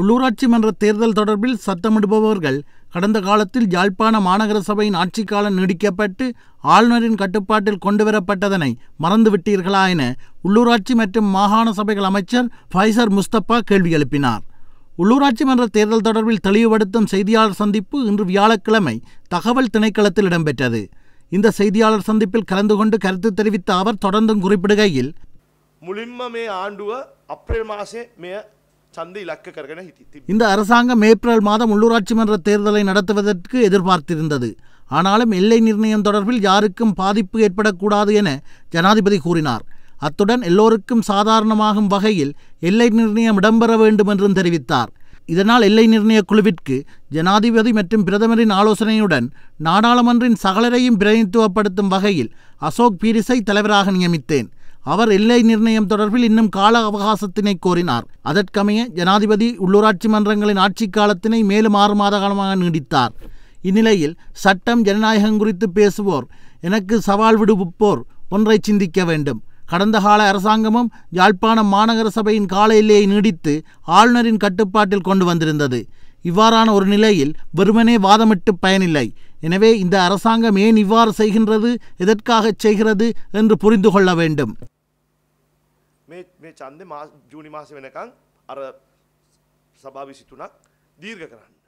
உள்ளூராட்சி மன்ற தேர்தல் தொடர்பில் சத்தமிடுபவர்கள் கடந்த காலத்தில் யாழ்ப்பாண மாநகர சபையின் ஆட்சிக்காலம் நீடிக்கப்பட்டு ஆளுநரின் கட்டுப்பாட்டில் கொண்டுவரப்பட்டதனை மறந்துவிட்டீர்களா என உள்ளூராட்சி மற்றும் மாகாண சபைகள் அமைச்சர் ஃபைசர் முஸ்தபா கேள்வி எழுப்பினார் உள்ளூராட்சி மன்ற தேர்தல் தொடர்பில் தெளிவுபடுத்தும் செய்தியாளர் சந்திப்பு இன்று வியாழக்கிழமை தகவல் திணைக்களத்தில் இடம்பெற்றது இந்த செய்தியாளர் சந்திப்பில் கலந்து கொண்டு கருத்து தெரிவித்த அவர் தொடர்ந்தும் குறிப்பிடுகையில் முழுமே ஆண்டு அப்ரல் மாசே மே இந்த அரசாங்கம் ஏப்ரல் மாதம் உள்ளூராட்சி மன்ற தேர்தலை நடத்துவதற்கு எதிர்பார்த்திருந்தது ஆனாலும் எல்லை நிர்ணயம் தொடர்பில் யாருக்கும் பாதிப்பு ஏற்படக்கூடாது என ஜனாதிபதி கூறினார் அத்துடன் எல்லோருக்கும் சாதாரணமாகும் வகையில் எல்லை நிர்ணயம் இடம்பெற வேண்டும் என்றும் தெரிவித்தார் இதனால் எல்லை நிர்ணய குழுவிற்கு ஜனாதிபதி மற்றும் பிரதமரின் ஆலோசனையுடன் நாடாளுமன்றின் சகலரையும் பிரதிநிதித்துவப்படுத்தும் வகையில் அசோக் பீரிஸை தலைவராக நியமித்தேன் அவர் எல்லை நிர்ணயம் தொடர்பில் இன்னும் கால அவகாசத்தினை கோரினார் அதற்கமைய ஜனாதிபதி உள்ளூராட்சி மன்றங்களின் ஆட்சிக் காலத்தினை மேலும் ஆறு மாத காலமாக நீடித்தார் இந்நிலையில் சட்டம் ஜனநாயகம் குறித்து பேசுவோர் எனக்கு சவால் விடுவிப்போர் ஒன்றை சிந்திக்க வேண்டும் கடந்த கால அரசாங்கமும் யாழ்ப்பாணம் மாநகர சபையின் கால எல்லையை நீடித்து ஆளுநரின் கட்டுப்பாட்டில் கொண்டு வந்திருந்தது இவ்வாறான ஒரு நிலையில் வெறுமனே வாதமிட்டு பயனில்லை எனவே இந்த அரசாங்கம் ஏன் இவ்வாறு செய்கின்றது எதற்காக செய்கிறது என்று புரிந்து கொள்ள வேண்டும் මේ මේ ඡන්දේ ජූනි මාසේ වෙනකන් අර සභාව 23ක් දීර්ඝ කරන්න.